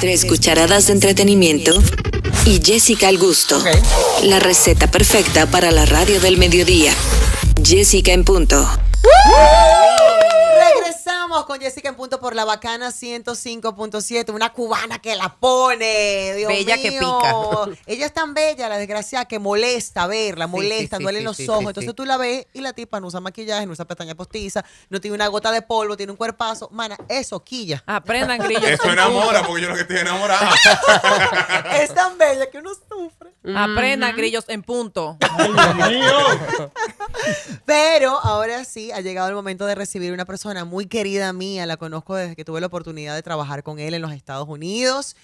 Tres cucharadas de entretenimiento y Jessica al gusto. La receta perfecta para la radio del mediodía. Jessica en punto con Jessica en punto por la bacana 105.7, una cubana que la pone, Dios bella que pica. Ella es tan bella, la desgracia, que molesta verla, molesta, duele en los ojos. Entonces tú la ves y la tipa no usa maquillaje, no usa pestaña postiza, no tiene una gota de polvo, tiene un cuerpazo. Mana, eso quilla. Aprendan, grillos. Eso enamora, porque yo lo estoy enamorada. es tan bella que uno sufre. Aprendan, grillos en punto. Dios mío. Pero ahora sí ha llegado el momento de recibir una persona muy querida mía. La conozco desde que tuve la oportunidad de trabajar con él en los Estados Unidos.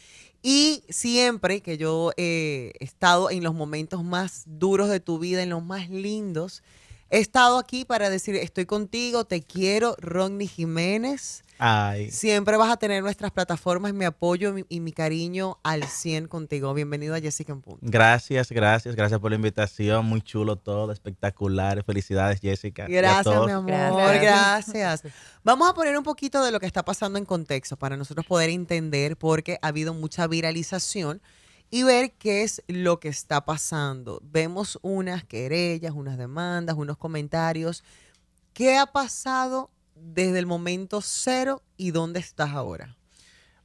Y siempre que yo eh, he estado en los momentos más duros de tu vida, en los más lindos, he estado aquí para decir, estoy contigo, te quiero, Rodney Jiménez. Siempre vas a tener nuestras plataformas, mi apoyo y mi, cariño al 100 contigo. Bienvenido a Jessica en Punto. Gracias, gracias, gracias por la invitación. Muy chulo todo, espectacular. Felicidades, Jessica. Gracias, mi amor. Gracias. Vamos a poner un poquito de lo que está pasando en contexto para nosotros poder entender por qué ha habido mucha viralización y ver qué es lo que está pasando. Vemos unas querellas, unas demandas, unos comentarios. ¿Qué ha pasado desde el momento cero y dónde estás ahora?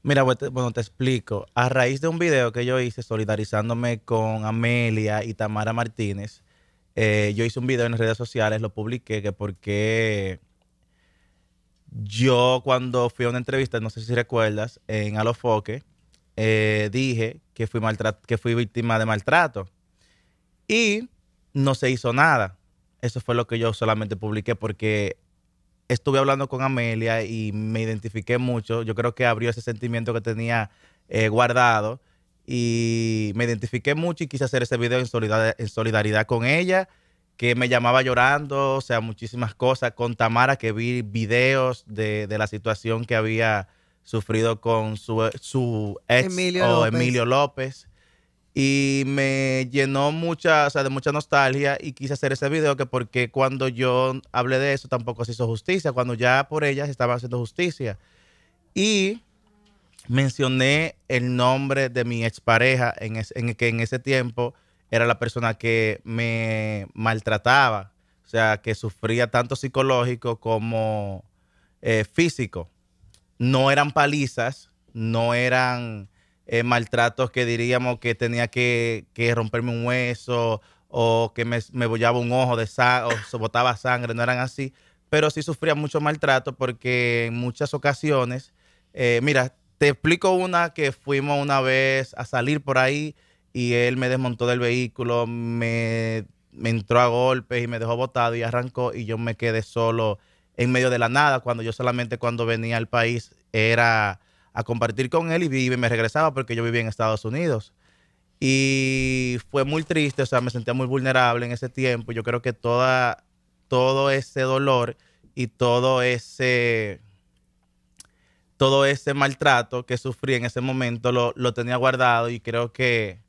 Mira, pues, bueno, te explico. A raíz de un video que yo hice solidarizándome con Amelia y Tamara Martínez, eh, yo hice un video en las redes sociales, lo publiqué, que porque yo cuando fui a una entrevista, no sé si recuerdas, en Alofoque, eh, dije que fui, que fui víctima de maltrato. Y no se hizo nada. Eso fue lo que yo solamente publiqué porque estuve hablando con Amelia y me identifiqué mucho. Yo creo que abrió ese sentimiento que tenía eh, guardado y me identifiqué mucho y quise hacer ese video en solidaridad, en solidaridad con ella, que me llamaba llorando, o sea, muchísimas cosas. Con Tamara, que vi videos de, la situación que había sufrido con su, su ex o Emilio López y me llenó mucha, de mucha nostalgia y quise hacer ese video que porque cuando yo hablé de eso tampoco se hizo justicia, cuando ya por ella se estaba haciendo justicia. Y mencioné el nombre de mi expareja en, que en ese tiempo era la persona que me maltrataba, o sea, que sufría tanto psicológico como eh, físico. No eran palizas, no eran eh, maltratos que diríamos que tenía que, romperme un hueso o que me, me bollaba un ojo de sangre, o botaba sangre, no eran así, pero sí sufría mucho maltrato porque en muchas ocasiones, eh, mira, te explico una que fuimos una vez a salir por ahí y él me desmontó del vehículo, me, me entró a golpes y me dejó botado y arrancó y yo me quedé solo en medio de la nada, cuando yo solamente cuando venía al país era a compartir con él y, y me regresaba porque yo vivía en Estados Unidos. Y fue muy triste, o sea, me sentía muy vulnerable en ese tiempo. Yo creo que toda, todo ese dolor y todo ese, todo ese maltrato que sufrí en ese momento lo, tenía guardado y creo que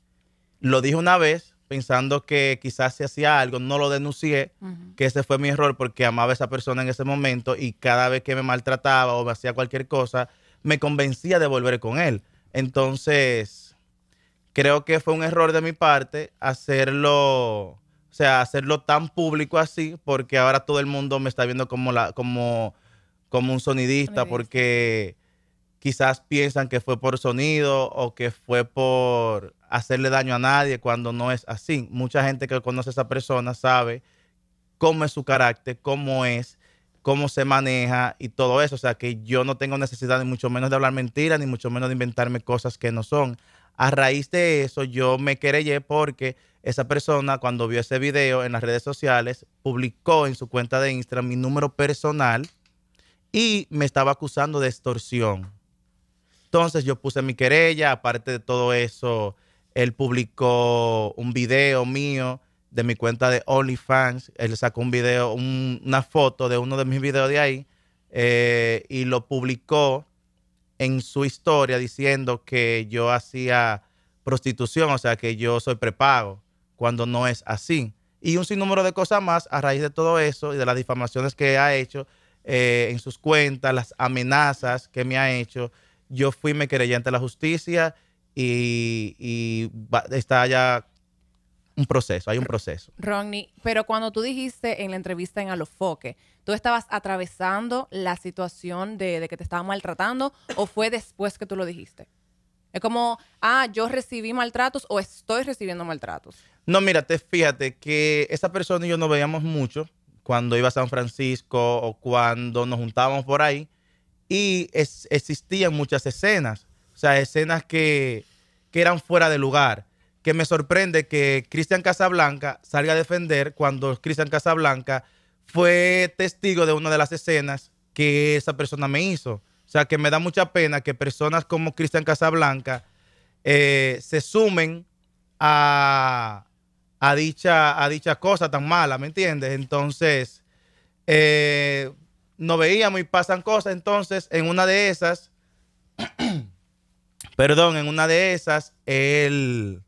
lo dije una vez pensando que quizás se hacía algo, no lo denuncié, que ese fue mi error porque amaba a esa persona en ese momento y cada vez que me maltrataba o me hacía cualquier cosa, me convencía de volver con él. Entonces, creo que fue un error de mi parte hacerlo, o sea, hacerlo tan público así, porque ahora todo el mundo me está viendo como, la, como, como un sonidista, porque quizás piensan que fue por sonido o que fue por hacerle daño a nadie cuando no es así. Mucha gente que conoce a esa persona sabe cómo es su carácter, cómo es, cómo se maneja y todo eso. O sea, que yo no tengo necesidad ni mucho menos de hablar mentiras, ni mucho menos de inventarme cosas que no son. A raíz de eso, yo me querellé porque esa persona, cuando vio ese video en las redes sociales, publicó en su cuenta de Instagram mi número personal y me estaba acusando de extorsión. Entonces yo puse mi querella, aparte de todo eso, él publicó un video mío de mi cuenta de OnlyFans. Él sacó un video, una foto de uno de mis videos de ahí eh, y lo publicó en su historia diciendo que yo hacía prostitución, o sea, que yo soy prepago, cuando no es así. Y un sinnúmero de cosas más a raíz de todo eso y de las difamaciones que ha hecho eh, en sus cuentas, las amenazas que me ha hecho. Yo fui me quería ante la justicia y, y está ya proceso, hay un proceso. Ronnie, pero cuando tú dijiste en la entrevista en Alofoque, ¿tú estabas atravesando la situación de, que te estaban maltratando o fue después que tú lo dijiste? Es como, ah, yo recibí maltratos o estoy recibiendo maltratos. No, mira, te fíjate que esa persona y yo nos veíamos mucho cuando iba a San Francisco o cuando nos juntábamos por ahí y existían muchas escenas, o sea, escenas que, que eran fuera de lugar que me sorprende que Cristian Casablanca salga a defender cuando Cristian Casablanca fue testigo de una de las escenas que esa persona me hizo. O sea, que me da mucha pena que personas como Cristian Casablanca eh, se sumen a, a, dicha, a cosa tan mala, ¿me entiendes? Entonces, eh, no veíamos y pasan cosas. Entonces, en una de esas, perdón, en una de esas, él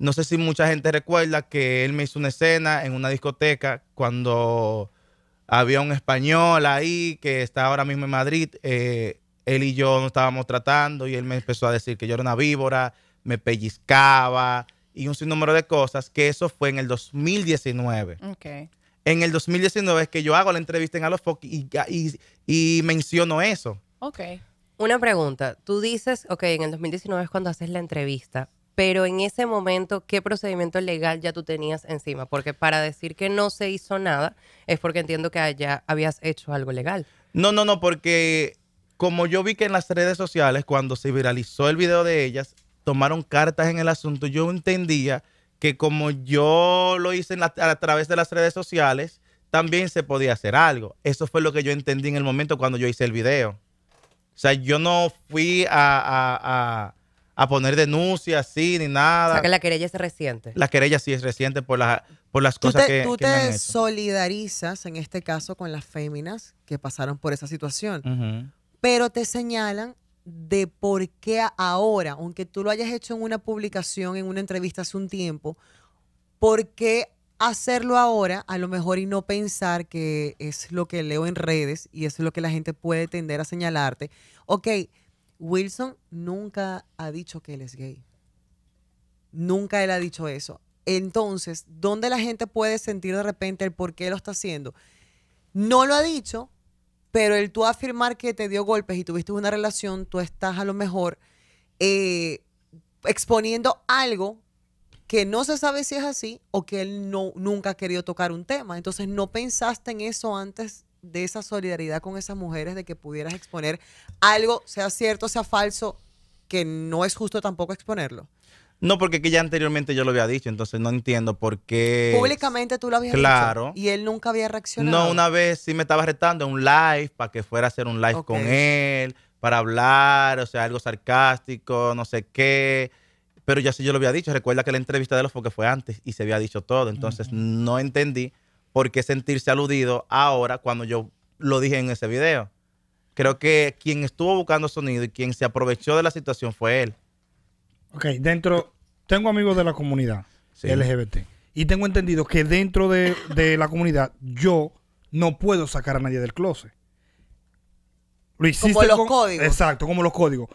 no sé si mucha gente recuerda que él me hizo una escena en una discoteca cuando había un español ahí que está ahora mismo en Madrid. Eh, él y yo nos estábamos tratando y él me empezó a decir que yo era una víbora, me pellizcaba y un sinnúmero de cosas, que eso fue en el 2019. En el 2019 es que yo hago la entrevista en a y, y, y menciono eso. Ok. Una pregunta. Tú dices, ok, en el 2019 es cuando haces la entrevista, pero en ese momento, ¿qué procedimiento legal ya tú tenías encima? Porque para decir que no se hizo nada, es porque entiendo que ya habías hecho algo legal. No, no, no, porque como yo vi que en las redes sociales, cuando se viralizó el video de ellas, tomaron cartas en el asunto, yo entendía que como yo lo hice a través de las redes sociales, también se podía hacer algo. Eso fue lo que yo entendí en el momento cuando yo hice el video. O sea, yo no fui a a poner denuncias, sí, ni nada. O sea que la querella es reciente. La querella sí es reciente por, por las cosas que. Tú te solidarizas en este caso con las féminas que pasaron por esa situación, pero te señalan de por qué ahora, aunque tú lo hayas hecho en una publicación, en una entrevista hace un tiempo, por qué hacerlo ahora, a lo mejor y no pensar que es lo que leo en redes y eso es lo que la gente puede tender a señalarte. Ok, Wilson nunca ha dicho que él es gay. Nunca él ha dicho eso. Entonces, ¿dónde la gente puede sentir de repente el por qué lo está haciendo? No lo ha dicho, pero él tú afirmar que te dio golpes y tuviste una relación, tú estás a lo mejor eh, exponiendo algo que no se sabe si es así o que él no, nunca ha querido tocar un tema. Entonces no pensaste en eso antes de esa solidaridad con esas mujeres, de que pudieras exponer algo, sea cierto, sea falso, que no es justo tampoco exponerlo. No, porque que ya anteriormente yo lo había dicho, entonces no entiendo por qué. Públicamente tú lo habías dicho. Y él nunca había reaccionado. No, una vez sí me estaba retando en un live para que fuera a hacer un live con él, para hablar, o sea, algo sarcástico, no sé qué. Pero ya sí yo lo había dicho. Recuerda que la entrevista de los porque fue antes y se había dicho todo. Entonces no entendí por qué sentirse aludido ahora cuando yo lo dije en ese video. Creo que quien estuvo buscando sonido y quien se aprovechó de la situación fue él. Ok, dentro, tengo amigos de la comunidad LGBT y tengo entendido que dentro de, la comunidad yo no puedo sacar a nadie del closet. Lo hiciste como los códigos. Exacto, como los códigos.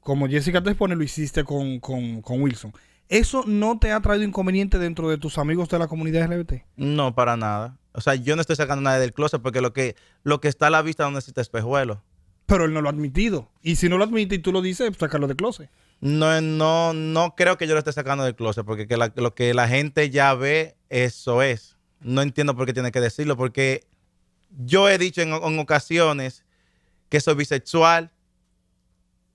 Como Jessica te expone, lo hiciste con, con, con Wilson. ¿Eso no te ha traído inconveniente dentro de tus amigos de la comunidad LGBT? No, para nada. O sea, yo no estoy sacando nada del closet porque lo que, lo que está a la vista no necesita espejuelo. Pero él no lo ha admitido. Y si no lo admite y tú lo dices, pues, sacarlo del closet. No, no, no creo que yo lo esté sacando del closet porque lo que la gente ya ve, eso es. No entiendo por qué tiene que decirlo porque yo he dicho en ocasiones que soy bisexual.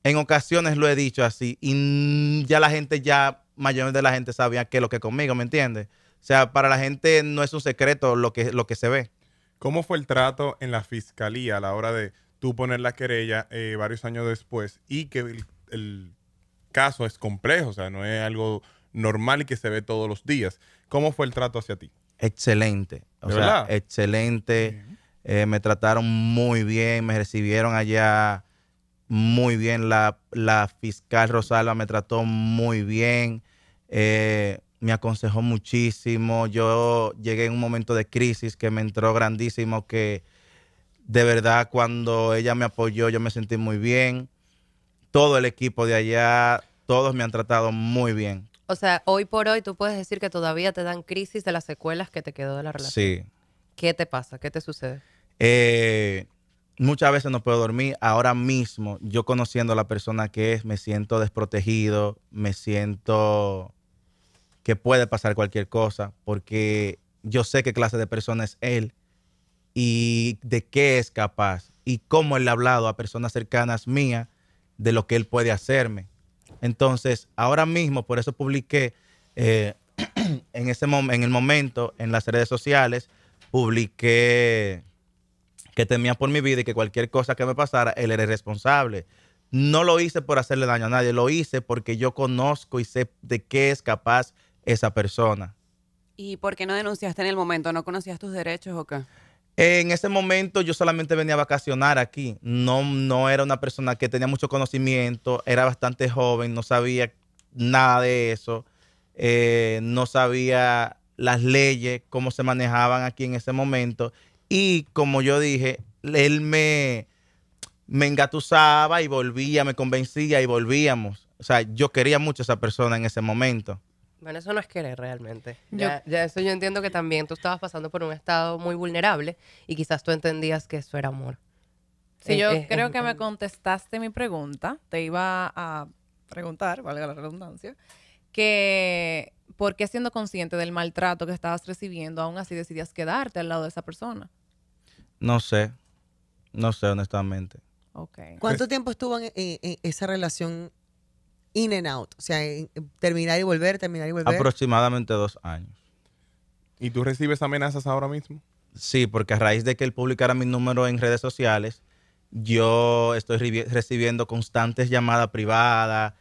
En ocasiones lo he dicho así y ya la gente ya de la gente sabía que lo que conmigo, ¿me entiendes? O sea, para la gente no es un secreto lo que, lo que se ve. ¿Cómo fue el trato en la fiscalía a la hora de tú poner la querella eh, varios años después y que el, caso es complejo, o sea, no es algo normal y que se ve todos los días? ¿Cómo fue el trato hacia ti? Excelente, o sea, verdad? excelente. Eh, me trataron muy bien, me recibieron allá muy bien. La, fiscal Rosalba me trató muy bien. Eh, me aconsejó muchísimo. Yo llegué en un momento de crisis que me entró grandísimo, que de verdad cuando ella me apoyó yo me sentí muy bien. Todo el equipo de allá, todos me han tratado muy bien. O sea, hoy por hoy tú puedes decir que todavía te dan crisis de las secuelas que te quedó de la relación. Sí. ¿Qué te pasa? ¿Qué te sucede? Eh, muchas veces no puedo dormir. Ahora mismo, yo conociendo a la persona que es, me siento desprotegido, me siento que puede pasar cualquier cosa, porque yo sé qué clase de persona es él y de qué es capaz y cómo él ha hablado a personas cercanas mías de lo que él puede hacerme. Entonces, ahora mismo, por eso publiqué eh, en, ese en el momento en las redes sociales, publiqué que temía por mi vida y que cualquier cosa que me pasara, él era responsable. No lo hice por hacerle daño a nadie, lo hice porque yo conozco y sé de qué es capaz esa persona. ¿Y por qué no denunciaste en el momento? ¿No conocías tus derechos o En ese momento yo solamente venía a vacacionar aquí. No, no era una persona que tenía mucho conocimiento, era bastante joven, no sabía nada de eso, eh, no sabía las leyes, cómo se manejaban aquí en ese momento. Y como yo dije, él me, me engatusaba y volvía, me convencía y volvíamos. O sea, yo quería mucho a esa persona en ese momento. Bueno, eso no es querer realmente. Ya, eso yo entiendo que también tú estabas pasando por un estado muy vulnerable y quizás tú entendías que eso era amor. Sí, eh, yo eh, creo que me contestaste mi pregunta. Te iba a preguntar, valga la redundancia, que por qué siendo consciente del maltrato que estabas recibiendo, aún así decidías quedarte al lado de esa persona. No sé, no sé honestamente. ¿Cuánto tiempo estuvo en, esa relación in and out? O sea, terminar y volver, terminar y volver. Aproximadamente dos años. ¿Y tú recibes amenazas ahora mismo? Sí, porque a raíz de que él publicara mi número en redes sociales, yo estoy recibiendo constantes llamadas privadas,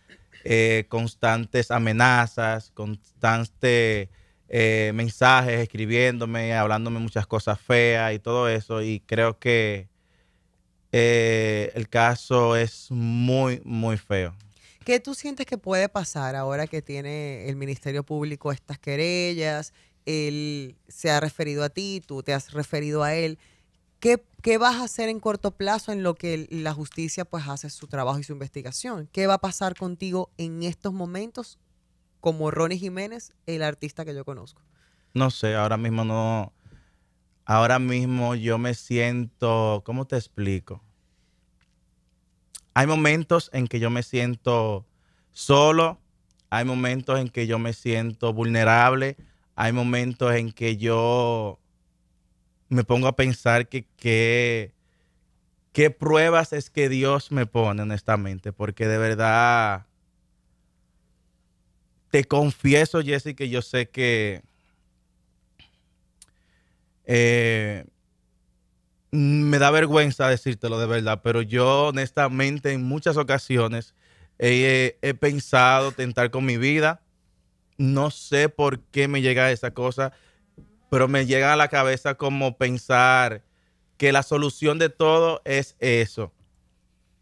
eh, constantes amenazas, constante eh, mensajes, escribiéndome, hablándome muchas cosas feas y todo eso. Y creo que eh, el caso es muy, muy feo. ¿Qué tú sientes que puede pasar ahora que tiene el Ministerio Público estas querellas? Él se ha referido a ti, tú te has referido a él. ¿Qué, vas a hacer en corto plazo en lo que la justicia pues hace su trabajo y su investigación? ¿Qué va a pasar contigo en estos momentos como Ronnie Jiménez, el artista que yo conozco? No sé, ahora mismo no. Ahora mismo yo me siento. ¿Cómo te explico? Hay momentos en que yo me siento solo, hay momentos en que yo me siento vulnerable, hay momentos en que yo me pongo a pensar que qué pruebas es que Dios me pone, honestamente, porque de verdad te confieso, Jesse, que yo sé que eh, me da vergüenza decírtelo de verdad, pero yo honestamente en muchas ocasiones he, pensado tentar con mi vida. No sé por qué me llega esa cosa, pero me llega a la cabeza como pensar que la solución de todo es eso.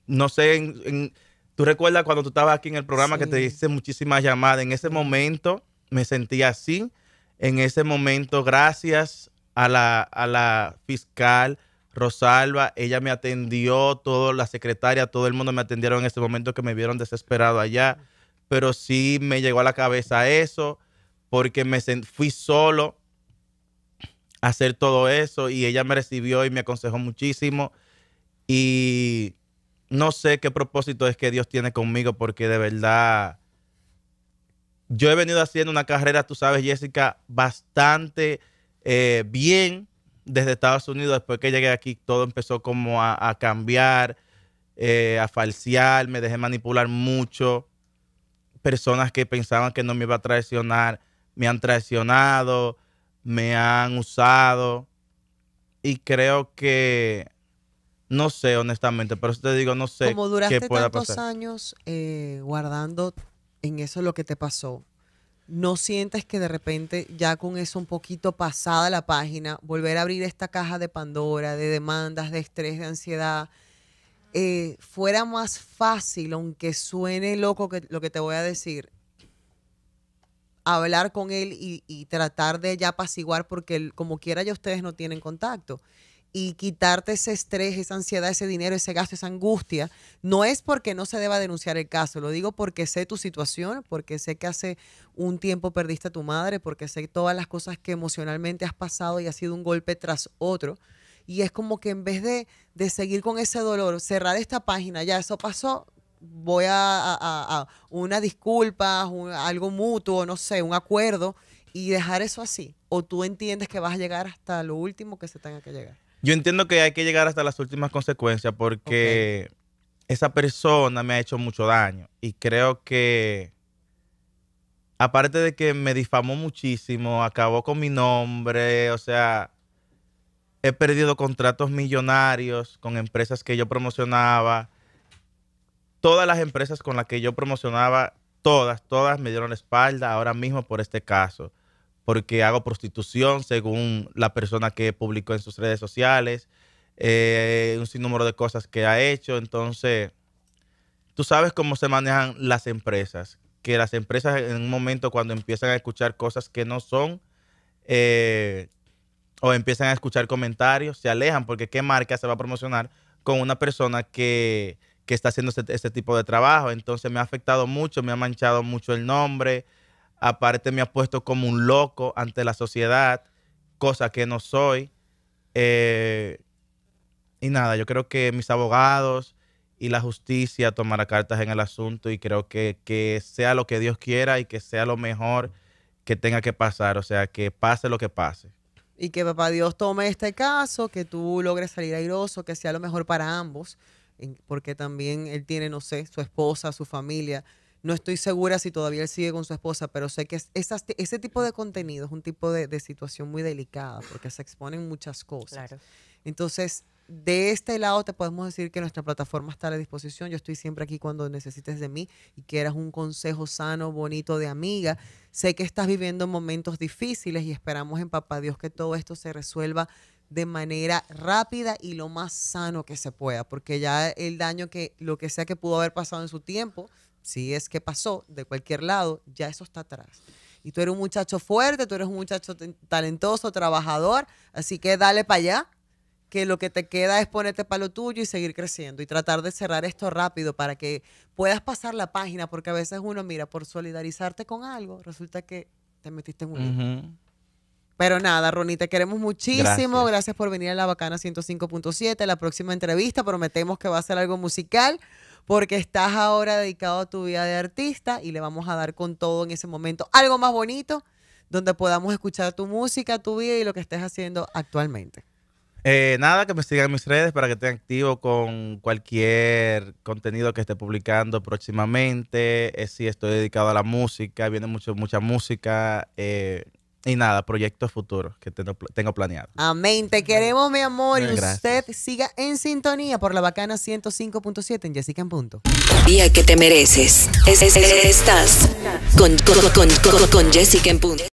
No sé, en, Tú recuerdas cuando tú estabas aquí en el programa que te hice muchísimas llamadas. En ese momento me sentía así. En ese momento, gracias a la, fiscal Rosalba, ella me atendió, toda la secretaria, todo el mundo me atendieron en ese momento que me vieron desesperado allá. Pero sí me llegó a la cabeza eso, porque me fui solo a hacer todo eso y ella me recibió y me aconsejó muchísimo. Y no sé qué propósito es que Dios tiene conmigo porque de verdad yo he venido haciendo una carrera, tú sabes, Jessica, bastante eh, bien desde Estados Unidos. Después que llegué aquí, todo empezó como a, cambiar, eh, a falsear, me dejé manipular mucho. Personas que pensaban que no me iba a traicionar, me han traicionado, me han usado. Y creo que no sé, honestamente, pero te digo, no sé Como duraste tantos años eh, guardando en eso lo que te pasó, ¿no sientes que de repente, ya con eso un poquito pasada la página, volver a abrir esta caja de Pandora, de demandas, de estrés, de ansiedad, eh, fuera más fácil, aunque suene loco que, lo que te voy a decir, hablar con él y, y tratar de ya apaciguar porque él, como quiera ya ustedes no tienen contacto y quitarte ese estrés, esa ansiedad, ese dinero, ese gasto, esa angustia. No es porque no se deba denunciar el caso, lo digo porque sé tu situación, porque sé que hace un tiempo perdiste a tu madre, porque sé todas las cosas que emocionalmente has pasado y ha sido un golpe tras otro. Y es como que en vez de, seguir con ese dolor, cerrar esta página, ya eso pasó, voy a, una disculpa, algo mutuo, no sé, un acuerdo y dejar eso así. O tú entiendes que vas a llegar hasta lo último que se tenga que llegar. Yo entiendo que hay que llegar hasta las últimas consecuencias porque esa persona me ha hecho mucho daño y creo que aparte de que me difamó muchísimo, acabó con mi nombre, o sea, he perdido contratos millonarios con empresas que yo promocionaba. Todas las empresas con las que yo promocionaba, todas, todas me dieron la espalda ahora mismo por este caso porque hago prostitución según la persona que publicó en sus redes sociales, eh, un sinnúmero de cosas que ha hecho. Entonces, tú sabes cómo se manejan las empresas, que las empresas en un momento cuando empiezan a escuchar cosas que no son, eh, o empiezan a escuchar comentarios, se alejan porque qué marca se va a promocionar con una persona que, está haciendo ese este tipo de trabajo. Entonces me ha afectado mucho, me ha manchado mucho el nombre, Aparte me ha puesto como un loco ante la sociedad, cosa que no soy. Eh, y nada, yo creo que mis abogados y la justicia tomará cartas en el asunto y creo que, que sea lo que Dios quiera y que sea lo mejor que tenga que pasar, o sea, que pase lo que pase. Y que papá Dios tome este caso, que tú logres salir airoso, que sea lo mejor para ambos, porque también él tiene, no sé, su esposa, su familia, no estoy segura si todavía él sigue con su esposa, pero sé que ese tipo de contenido es un tipo de, situación muy delicada porque se exponen muchas cosas. Entonces, de este lado te podemos decir que nuestra plataforma está a la disposición. Yo estoy siempre aquí cuando necesites de mí y quieras un consejo sano, bonito de amiga. Sé que estás viviendo momentos difíciles y esperamos en Papá Dios que todo esto se resuelva de manera rápida y lo más sano que se pueda, porque ya el daño que lo que sea que pudo haber pasado en su tiempo si es que pasó de cualquier lado, ya eso está atrás. Y tú eres un muchacho fuerte, tú eres un muchacho talentoso, trabajador, así que dale para allá, que lo que te queda es ponerte para lo tuyo y seguir creciendo y tratar de cerrar esto rápido para que puedas pasar la página, porque a veces uno mira, por solidarizarte con algo, resulta que te metiste en un pero nada, Ronnie, te queremos muchísimo. Gracias, por venir a La Bacana 105.7. La próxima entrevista prometemos que va a ser algo musical porque estás ahora dedicado a tu vida de artista y le vamos a dar con todo en ese momento algo más bonito donde podamos escuchar tu música, tu vida y lo que estés haciendo actualmente. Eh, nada, que me sigan en mis redes para que estén activo con cualquier contenido que esté publicando próximamente. Eh, sí, estoy dedicado a la música, viene mucho, mucha música. Eh, y nada, proyectos futuros que tengo, tengo planeado. Amén. Te queremos, mi amor. y usted siga en sintonía por la bacana 105.7 en Jessica en Punto. Día que te mereces. Es, estás con, con, con, con Jessica en Punto.